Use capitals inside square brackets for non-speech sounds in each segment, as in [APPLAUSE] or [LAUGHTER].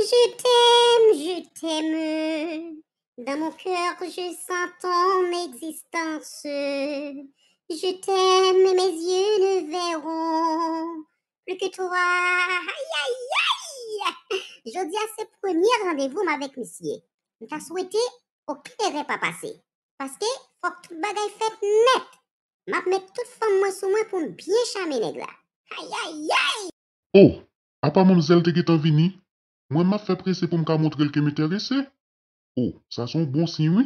Je t'aime, je t'aime. Dans mon cœur, je sens ton existence. Je t'aime, et mes yeux ne verront plus que toi. Aïe, aïe, aïe! Jodi à ce premier rendez-vous avec monsieur. T'as souhaité aucun pas passer. Parce que faut que tout bagaille fait net. M'a mettre toute femme moi sous moi pour bien charmer les gars. Aïe, aïe, aïe! Oh, à mon zèle de qui t'en vini? Mwen ma fe prese pou m ka montre l ke me terese. Ou, sa son bon si wè?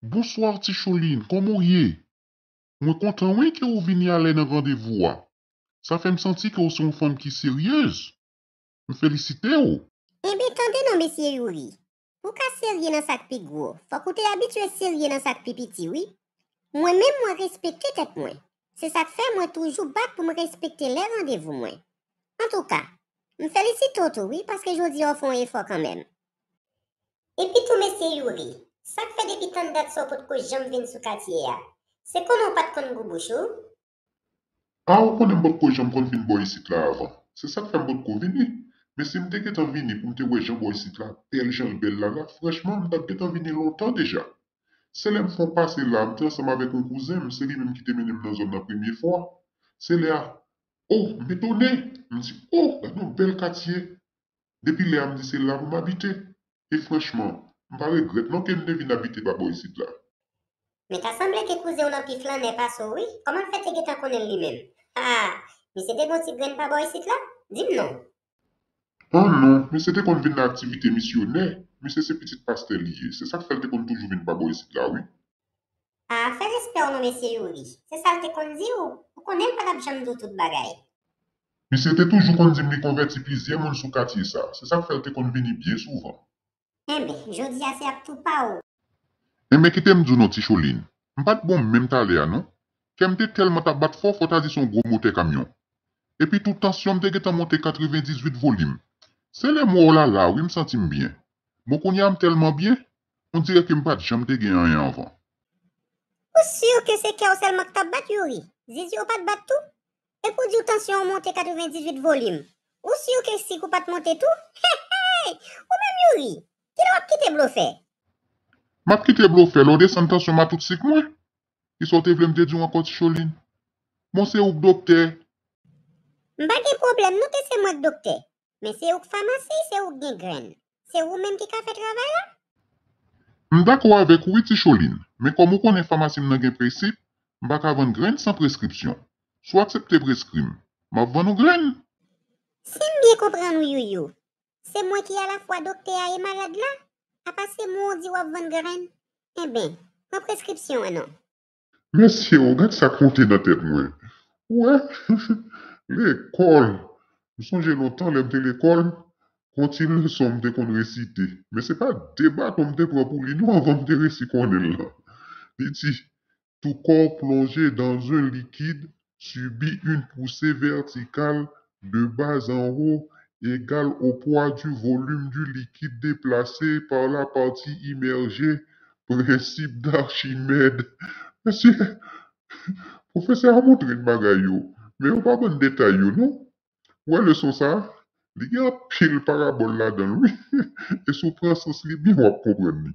Bouswar, Tichouline, kom ou ye? Mwen kontan wè ki ou vini alè nan vandevou wè. Sa fe m senti ki ou son fèm ki siryez. M oh. felisite eh ou. Ebe, tante nan, mes sirye wè. Ou ka sirye nan sak pe gwo? Fò kou te abitwe sirye nan sak pe piti wè. Mwen mè mwen respekte tep mwen. Se sak fe mwen toujou bak pou m respekte lè randevou mwen. En tou ka. M felisi toto, oui, paske jodi an fon yon fwa kanmen. E pi tou mesye yori, sak fe depi tan datso potko jan vin sou katiye ya? Se konon pat kon gobochou? A, ou konen potko jan kon vin boye sit la avan. Se sak fe an potko vini. Mesye m deketan vini pou m te we jan boye sit la, e el jan l bel la la, freshman m deketan vini loutan deja. Se le m fon pase la, m tre seman vek m kouzem, se li m kite menem nan zon nan premiye fwa, se le a... Ou, mwen betone, mwen si ou, la nou bel katye, depi le ha mwen dise la mwen mabite, e franchman, mwen pare gret non ke mnen vin abite baboy sit la. Men ta semble ke kouze ou lopif lan ne pa soui, koman fete ge ta konen li men? Ah, mwen se denotip gen baboy sit la? Dim non? Oh non, mwen se de kon ven na aktivite misioner, mwen se se petit pastel ye, se sa te fel de kon toujou ven baboy sit la, oui. A, fèl jesper nou mesye yowri. Se sal te kondi ou? Mpou konen patap jandou tout bagay. Mi se te toujou kondi mni konve ti pizye moun sou kati sa. Se sal fèl te kondi bini bie souvan. Eh Eme, jodi ase ap tou pa ou. Eme, eh, ki te mdou nou ti choline. Mpate bon mme mta non? le anon. Ki mte tel mata bat fòf wot a di son gwo mote kamyon. E pi toutan si mte getan mote 98 volim. Se le mwola la wou msantim bie. Mpou konye amtelman bie. Mpou konye, mpate jamte gen yon yon van. Ou si ou ke se kaosel mak tab bat yori? Zizi ou pat bat tou? El pou di ou tansyon ou monte 98 volume? Ou si ou ke sik ou pat monte tou? He he! Ou mem yori? Ki nou ap kite blofe? Map kite blofe lode san tansyon ma tout sik mwen? I sote vlem de di ou akot cholin? Mwen se ouk dokter? Mba gen problem nou te se mwen dokter. Men se ouk famansi, se ouk gen gren. Se ou menm ki ka fe travay la? M da kwa avek witi cholin, men kon mou konen famasim nan gen presip, m bak avan gren san preskripsyon. Sou aksepte preskrim, ma vvan ou gren? Se m biye kompran nou yoyo, se mwen ki alafwa dokte a e malad la, apase moun di wavvan gren, e ben, ma preskripsyon anon. Meseyo, gade sa konti da tep mwen. Wè, [LAUGHS] l'ekol, m sonje l'otan lèp de l'ekol. le son de qu'on kon pas Me se pa debat om de Nous nou avan ce resi réciter la. dit, tout corps plongé dans un liquide subit une poussée verticale de bas en haut égale au poids du volume du liquide déplacé par la partie immergée Principe d'Archimède. Monsieur, professeur a montre n bagay yo. Me yo pa bon detay yo nou. Ouè le son ça Li gen apil parabol la dan, oui, [LAUGHS] E sou pran sens li bin wap kompren li.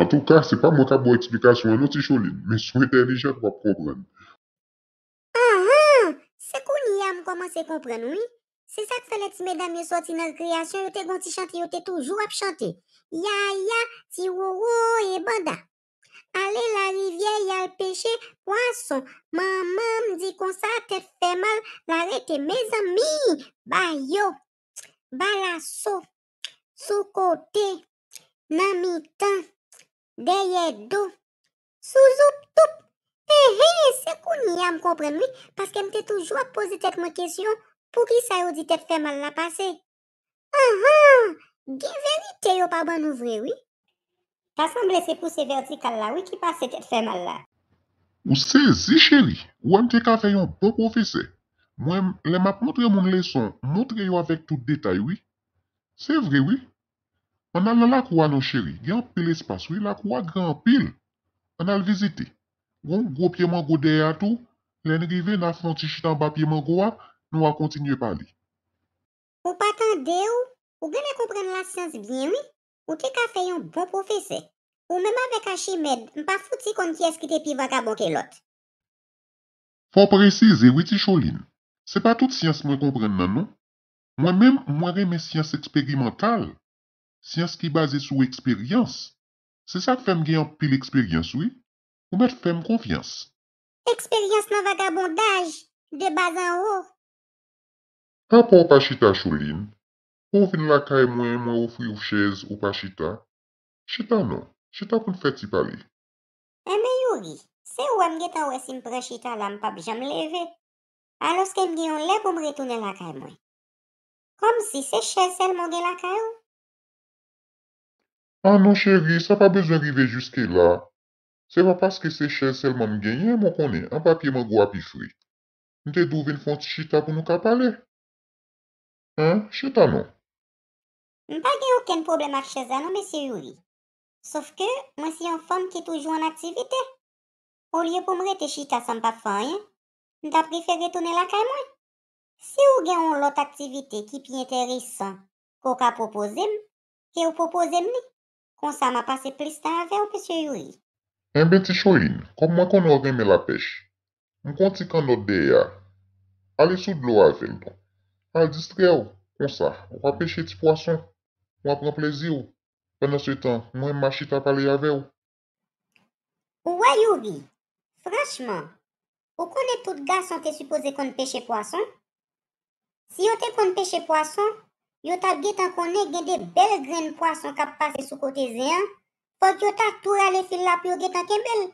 An tou ka, se pa mwen ka bo eksplikasyon an wap kompren. Ah! se kou ya koman se sa si me soti nan kreasyon, yo te gonti chante, yo te toujou chante. Ya, ya, ti wo e banda. Poisson, Maman m'di qu'on s'a te fait mal, rete. mes amis, Ba ben, yo, ba la so, sou kote, nan mi tan, deye do, sou zoup toup. eh, eh se kouni ya m kompren mi, paske parce te a toujours pose tet mwen kesyon, pou ki sa yo di te fe mal la pase. Aha! Ah! gen verite yo pa bon ouvre, oui. Ta semble se pou se vertical la, oui, ki passe tête te fe mal la. Ou se zi cheri, ou an te ka feyon bon profese, mwen lè map notre moun lè son, notre yo avèk tout detay, wè. Se vre wè, an al nan la kwa nou cheri, gyan pil espas wè, la kwa gyan pil, an al vizite. Gon, gwo pye mwen go dey atou, lè nri ve nan fwantish dan ba pye mwen go ap, nou a kontinye pa li. Ou patan dey ou, ou gwen me kompren la sians byen wè, ou te ka feyon bon profese. Ou mè m avè kache mèd, m pa fouti kon ki eskite pi vagabon ke lot. Fò precize, witi Choline, se pa tout siens mè kompren nanon. Mwen mèm mware mè siens eksperimental, siens ki base sou eksperyans. Se sa k fèm gen yon pil eksperyans wè, ou mè fèm konfians. Eksperyans nan vagabon daj, de bazan wò. Kwa pou pa chita Choline, pou vin la ka e mwen m wou fri ou chez ou pa chita, chita nanon. Che ta pou n'fè ti pale. E me yuri, se wè mge ta wè si mpre chita la mpap jame leve. Anoske mge yon lev pou mre toune lakay mwen. Kom si se chen sel mwengen lakay ou? Anon ah cheri, sa pa bezon rive juske la. Se wè paske se chen sel mwen genye mwakone, an papye mwen gwapifri. Nte douven fonsi chita pou nou ka pale? An, cheta non. Mpa gen oken problemat che zanon, mese yuri. Sof ke, mwen si yon fèm ki toujou an aktivite. Ou liyo pou mwè te chita san pa fèm, mwen ta preferi tounen la kèm wè. Si ou gen yon lot aktivite ki pi enteresan, koka proposèm, ke ou proposèm li. Kon sa mwa pase plis tan avè ou, pèsyo Yurie. En bè ti chou yin, kon mwa kon nou reme la pech. Mwen konti kan nou dey ya. Ale sou blou avèm, ton. Al distre ou, kon sa. Mwa peche ti poason. Mwa pren plezi ou. Pwè nan se tan, mwen ma chita pale yave ou. Ou wè yow vi? Franschman, ou konen tout gasan te supose kon peche poason? Si yo te kon peche poason, yo ta getan konen gen de bel gren poason kap pase sou kote zeyan, pouk yo ta toure ale fil la pi yo getan kembel.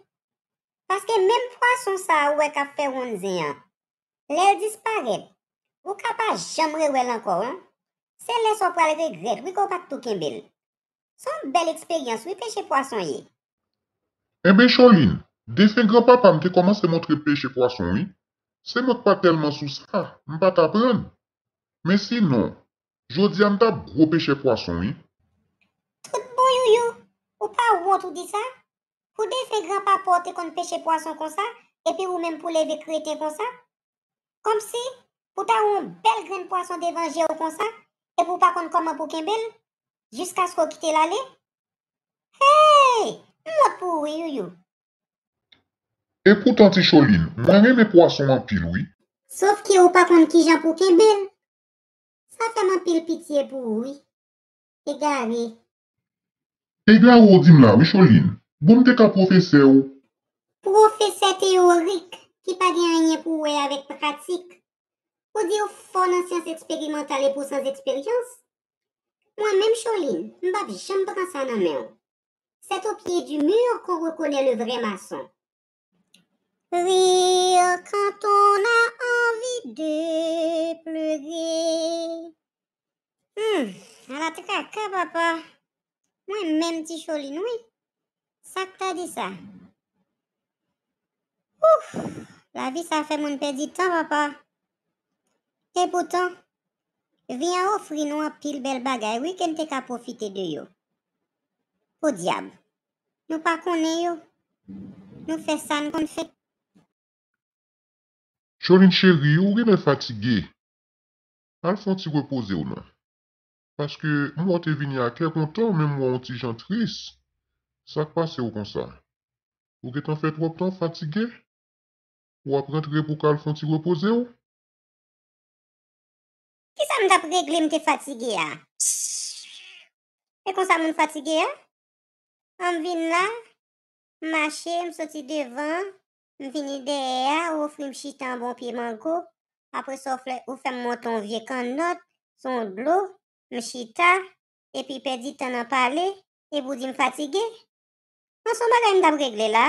Paske menm poason sa ou wè kap ferwoun zeyan, lèl dispareb. Ou kap a jemre wèl ankor, se lè son prale vek zèt, wèk ou pat tou kembel. Son bel eksperyans wè peche poason wè. Ebe, Chorine, defen granpapa mte koman se motre peche poason wè? Se motre pa telman sou sa, mpa ta pren. Men si non, jodi an ta bro peche poason wè. Trout bon yoyo, ou pa ou wot ou di sa, pou defen granpapa pote kon peche poason kon sa, epi ou men pou leve krete kon sa, kom si, pou ta woun bel gren poason devan jè ou kon sa, epi ou pa kon koman pou ken bel, Jiska sko ki te lale? Hey! Mwa pou ouye yo yo. E pou tanti Choline, mwen reme pou asoman pil ouye. Sof ki ou pa kon ki jan pou kebel. Sof ta man pil pitiye pou ouye. E gare. E gare ou di mla ouye Choline. Bou mte ka profese ou? Profese teorik. Ki pa genye pou ouye avek pratik. Ou di ou fon ansyans eksperimental e pou sans eksperyans. Mwen menm chouline, mbavi, chanm bran sa nan men. Set ou pye du mur kon rekonen le vreman son. Rir kan ton a anvi de pleger. Hmm, ala te kakè, papa. Mwen menm ti chouline, oui. Sak ta di sa. Ouf, la vi sa fè moun pedi tan, papa. E poutan. Vinyan ofri nou apil bel bagay, wik en te ka profite de yo. O diab, nou pa konen yo. Nou fe sa nou kon fe. Chorin cheri, ou gen en fatige? Al fon ti repose ou nan? Paske mou an te vini a ke kontan, men mou an ti jan tris. Sa k pase ou konsa? Ou gen tan fe trok tan fatige? Ou ap rentre pou ka al fon ti repose ou? m dap regle m te fatige a. E kon sa moun fatige a? An m vin la, m ashe, m soti devan, m vini deye a, oufli m chita an bon pi man ko, apre sofle, oufli m monton viek an not, son blou, m chita, epi pedi tan an pale, e boudi m fatige. An son bagay m dap regle la,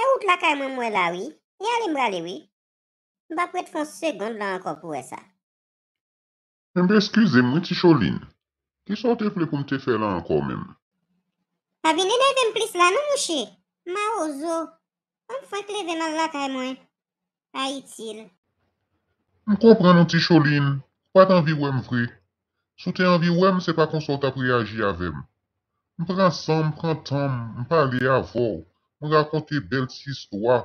e ouk la ka m mwen la wi, e alim brale wi, m ba pret fon segond la an kon pou e sa. Mbe eskize mwen ti choline. Ki sote fle pou mte fe lan ankon men. Pa vile neve mplis la nou mwche. Ma ozo. M fante leve man la kay mwen. A itil. M kompren nou ti choline. Pat anvi wèm vre. Sou te anvi wèm se pa konsolta priyaji avèm. M pran san, m pran tan, m pale avò. M rakote bel si stoa.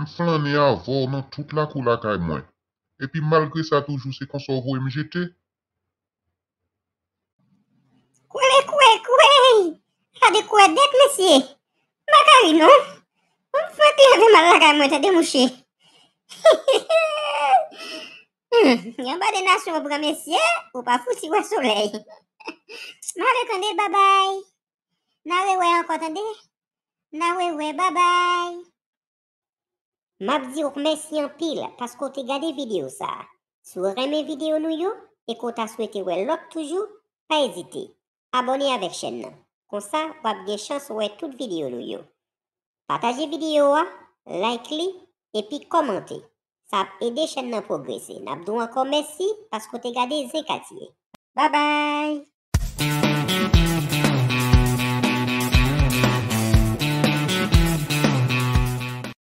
M flan e avò nan tout la kou la kay mwen. E pi malgre sa toujou se kon so ou mjete. Kou le kou e kou e. Sa de kou e dete mesye. Maka li nou. Mwen fwantin avi malaka mwen ta de mwche. Nyan ba de nasyou mwen mwen mesye. Ou pa fwosi wan solei. Smanwe kande babay. Nanwe wè an kontande. Nanwe wè babay. Mabzi ouk mes yon pil pas kon te gade video sa. Sou reme video nou yo, e kon ta swete wè lot toujou, pa ezite, abone avek chen nan. Kon sa, wap ge chans wè tout video nou yo. Pataje video wa, like li, epi komante. Sa ap ede chen nan progrese. Nabdou ankon mes si, pas kon te gade zekatye. Ba bay!